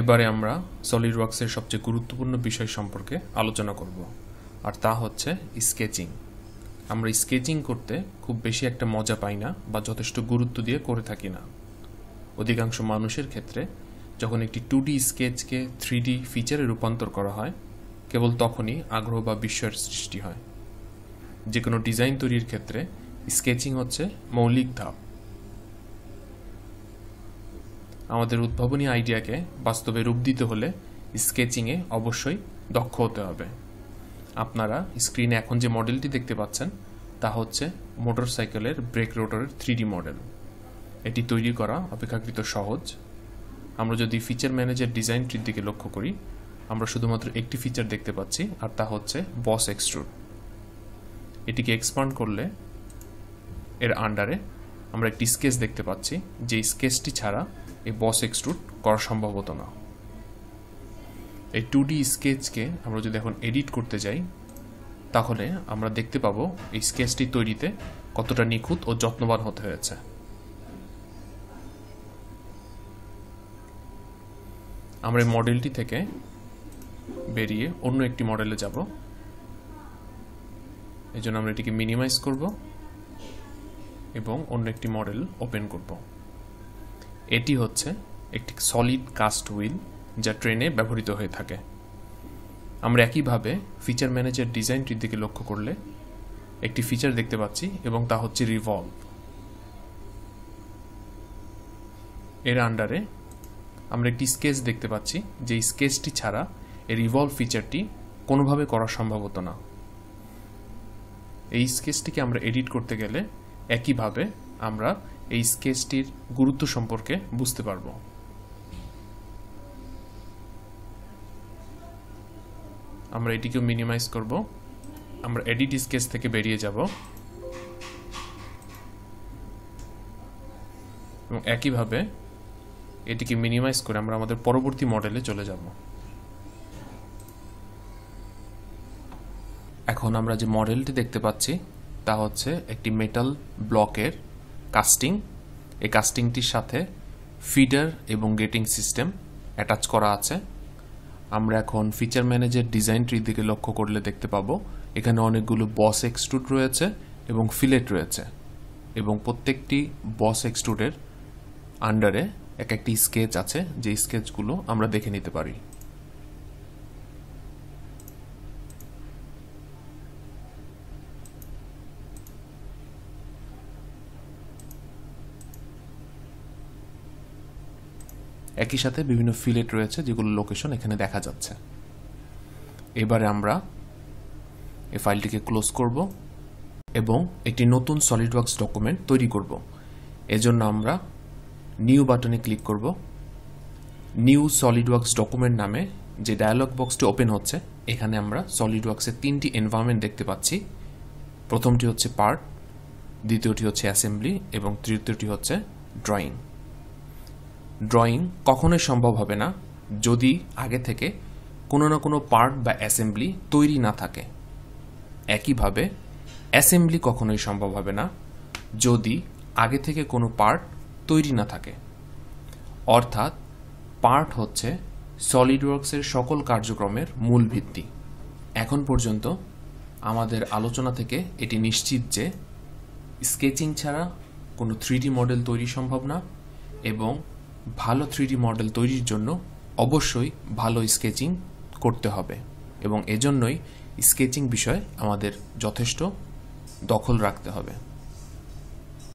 এবারে আমরা সলিড ওয়ার্কসের সবচেয়ে গুরুত্বপূর্ণ বিষয় সম্পর্কে আলোচনা করব আর তা হচ্ছে স্কেচিং আমরা স্কেচিং করতে খুব বেশি একটা মজা পাই না বা যথেষ্ট গুরুত্ব দিয়ে করে থাকি না অধিকাংশ মানুষের ক্ষেত্রে যখন একটি টু ডি স্কেচকে থ্রি ডি ফিচারে রূপান্তর করা হয় কেবল তখনই আগ্রহ বা বিস্ময়ের সৃষ্টি হয় যে কোনো ডিজাইন তৈরির ক্ষেত্রে স্কেচিং হচ্ছে মৌলিক ধাপ আমাদের উদ্ভাবনী আইডিয়াকে বাস্তবে রূপ দিতে হলে স্কেচিংয়ে অবশ্যই দক্ষ হতে হবে আপনারা স্ক্রিনে এখন যে মডেলটি দেখতে পাচ্ছেন তা হচ্ছে মোটরসাইকেলের ব্রেক রোটরের থ্রি মডেল এটি তৈরি করা অপেক্ষাকৃত সহজ আমরা যদি ফিচার ম্যানেজার ডিজাইনটির দিকে লক্ষ্য করি আমরা শুধুমাত্র একটি ফিচার দেখতে পাচ্ছি আর তা হচ্ছে বস এক্সট্রুড এটিকে এক্সপান্ড করলে এর আন্ডারে আমরা একটি স্কেচ দেখতে পাচ্ছি যে স্কেচটি ছাড়া এই বস এক্সট্রুট করা সম্ভব হতো না এই টু ডি স্কেচকে আমরা যদি এখন এডিট করতে যাই তাহলে আমরা দেখতে পাবো এই স্কেচটি তৈরিতে কতটা নিখুঁত ও যত্নবান হতে হয়েছে আমরা এই মডেলটি থেকে বেরিয়ে অন্য একটি মডেলে যাব এই জন্য আমরা এটিকে মিনিমাইজ করব এবং অন্য একটি মডেল ওপেন করবো এটি হচ্ছে একটি সলিড কাস্ট হুইল যা ট্রেনে ব্যবহৃত হয়ে থাকে আমরা একইভাবে ফিচার ম্যানেজার ডিজাইনটির দিকে লক্ষ্য করলে একটি ফিচার দেখতে পাচ্ছি এবং তা হচ্ছে রিভলভ এর আন্ডারে আমরা একটি স্কেচ দেখতে পাচ্ছি যে স্কেচটি ছাড়া এই রিভলভ ফিচারটি কোনোভাবে করা সম্ভব হতো না এই স্কেচটিকে আমরা এডিট করতে গেলে একইভাবে আমরা এই স্কেচটির গুরুত্ব সম্পর্কে বুঝতে পারবো আমরা এটিকেও মিনিমাইজ করব আমরা এডিট স্কেচ থেকে বেরিয়ে যাব এবং একইভাবে এটিকে মিনিমাইজ করে আমরা আমাদের পরবর্তী মডেলে চলে যাব এখন আমরা যে মডেলটি দেখতে পাচ্ছি তা হচ্ছে একটি মেটাল ব্লকের কাস্টিং এই কাস্টিংটির সাথে ফিডার এবং গেটিং সিস্টেম অ্যাটাচ করা আছে আমরা এখন ফিচার ম্যানেজার ডিজাইনটির দিকে লক্ষ্য করলে দেখতে পাবো এখানে অনেকগুলো বস এক্সট্রুড রয়েছে এবং ফিলেট রয়েছে এবং প্রত্যেকটি বস এক্সট্রুডের আন্ডারে এক একটি স্কেচ আছে যে স্কেচগুলো আমরা দেখে নিতে পারি একই সাথে বিভিন্ন ফিলেট রয়েছে যেগুলো লোকেশন এখানে দেখা যাচ্ছে এবারে আমরা এই ফাইলটিকে ক্লোজ করব এবং একটি নতুন সলিড ওয়ার্কস ডকুমেন্ট তৈরি করব এজন্য আমরা নিউ বাটনে ক্লিক করব নিউ সলিড ওয়ার্কস ডকুমেন্ট নামে যে ডায়ালগ বক্সটি ওপেন হচ্ছে এখানে আমরা সলিড ওয়ার্কসের তিনটি এনভায়রনমেন্ট দেখতে পাচ্ছি প্রথমটি হচ্ছে পার্ট দ্বিতীয়টি হচ্ছে অ্যাসেম্বলি এবং তৃতীয়টি হচ্ছে ড্রয়িং ড্রয়িং কখনোই সম্ভব হবে না যদি আগে থেকে কোনো না কোনো পার্ট বা অ্যাসেম্বলি তৈরি না থাকে একইভাবে অ্যাসেম্বলি কখনোই সম্ভব হবে না যদি আগে থেকে কোনো পার্ট তৈরি না থাকে অর্থাৎ পার্ট হচ্ছে সলিডওয়ার্কসের সকল কার্যক্রমের মূল ভিত্তি এখন পর্যন্ত আমাদের আলোচনা থেকে এটি নিশ্চিত যে স্কেচিং ছাড়া কোনো থ্রিডি মডেল তৈরি সম্ভব না এবং ভালো থ্রি মডেল তৈরির জন্য অবশ্যই ভালো স্কেচিং করতে হবে এবং এজন্যই স্কেচিং বিষয়ে আমাদের যথেষ্ট দখল রাখতে হবে